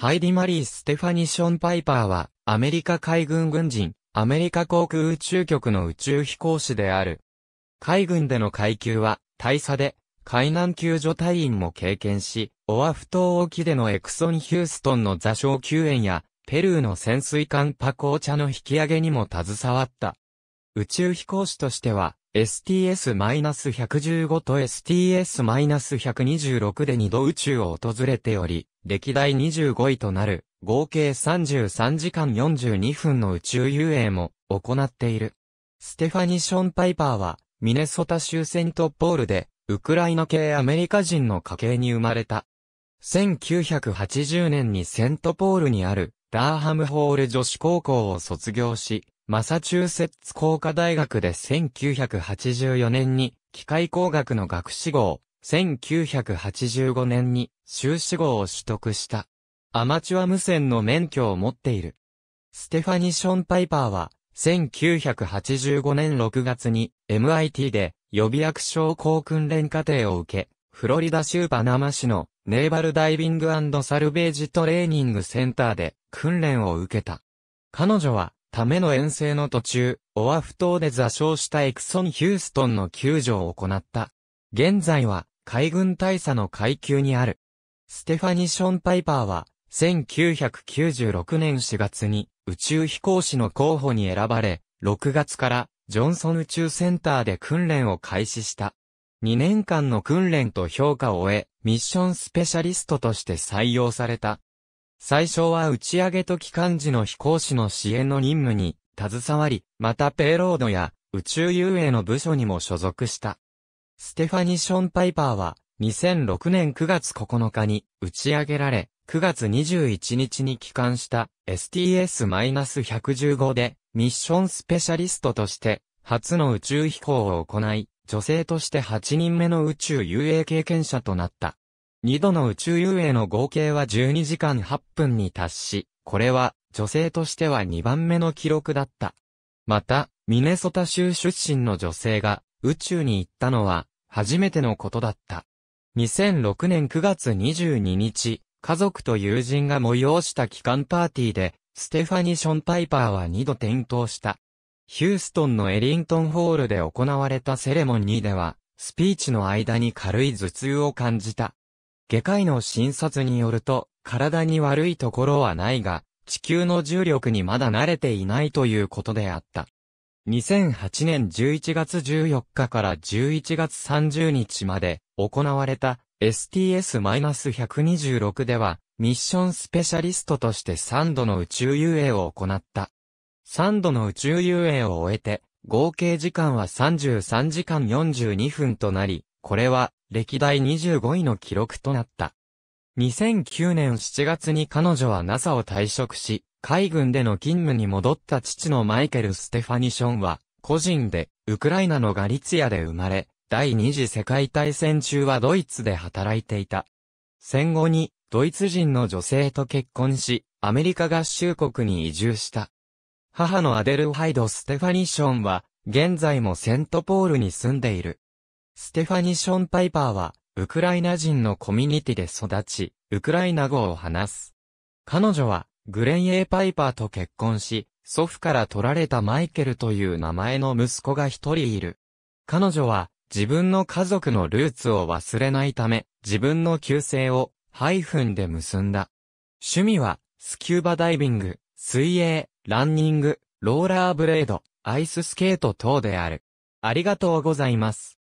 ハイディ・マリー・ステファニション・パイパーは、アメリカ海軍軍人、アメリカ航空宇宙局の宇宙飛行士である。海軍での階級は、大佐で、海難救助隊員も経験し、オアフ島沖でのエクソン・ヒューストンの座礁救援や、ペルーの潜水艦パコーチャの引き上げにも携わった。宇宙飛行士としては、STS-115 と STS-126 で2度宇宙を訪れており、歴代25位となる、合計33時間42分の宇宙遊泳も行っている。ステファニション・パイパーは、ミネソタ州セントポールで、ウクライナ系アメリカ人の家系に生まれた。1980年にセントポールにある、ダーハムホール女子高校を卒業し、マサチューセッツ工科大学で1984年に機械工学の学士号、1985年に修士号を取得した。アマチュア無線の免許を持っている。ステファニション・パイパーは、1985年6月に MIT で予備役商工訓練課程を受け、フロリダ州パナマ市のネーバルダイビングサルベージトレーニングセンターで訓練を受けた。彼女は、ための遠征の途中、オアフ島で座礁したエクソン・ヒューストンの救助を行った。現在は、海軍大佐の階級にある。ステファニション・パイパーは、1996年4月に宇宙飛行士の候補に選ばれ、6月からジョンソン宇宙センターで訓練を開始した。2年間の訓練と評価を終え、ミッションスペシャリストとして採用された。最初は打ち上げと機関時の飛行士の支援の任務に携わり、またペイロードや宇宙遊泳の部署にも所属した。ステファニ・ション・パイパーは、2006年9月9日に打ち上げられ、9月21日に帰還した STS-115 でミッションスペシャリストとして初の宇宙飛行を行い、女性として8人目の宇宙遊泳経験者となった。2度の宇宙遊泳の合計は12時間8分に達し、これは女性としては2番目の記録だった。また、ミネソタ州出身の女性が宇宙に行ったのは初めてのことだった。2006年9月22日、家族と友人が催した帰還パーティーで、ステファニション・パイパーは2度転倒した。ヒューストンのエリントンホールで行われたセレモニーでは、スピーチの間に軽い頭痛を感じた。外科医の診察によると、体に悪いところはないが、地球の重力にまだ慣れていないということであった。2008年11月14日から11月30日まで行われた STS-126 ではミッションスペシャリストとして3度の宇宙遊泳を行った。3度の宇宙遊泳を終えて合計時間は33時間42分となり、これは歴代25位の記録となった。2009年7月に彼女は NASA を退職し、海軍での勤務に戻った父のマイケル・ステファニションは、個人で、ウクライナのガリツィアで生まれ、第二次世界大戦中はドイツで働いていた。戦後に、ドイツ人の女性と結婚し、アメリカ合衆国に移住した。母のアデルハイド・ステファニションは、現在もセントポールに住んでいる。ステファニション・パイパーは、ウクライナ人のコミュニティで育ち、ウクライナ語を話す。彼女は、グレン・エー・パイパーと結婚し、祖父から取られたマイケルという名前の息子が一人いる。彼女は、自分の家族のルーツを忘れないため、自分の旧姓を、ハイフンで結んだ。趣味は、スキューバダイビング、水泳、ランニング、ローラーブレード、アイススケート等である。ありがとうございます。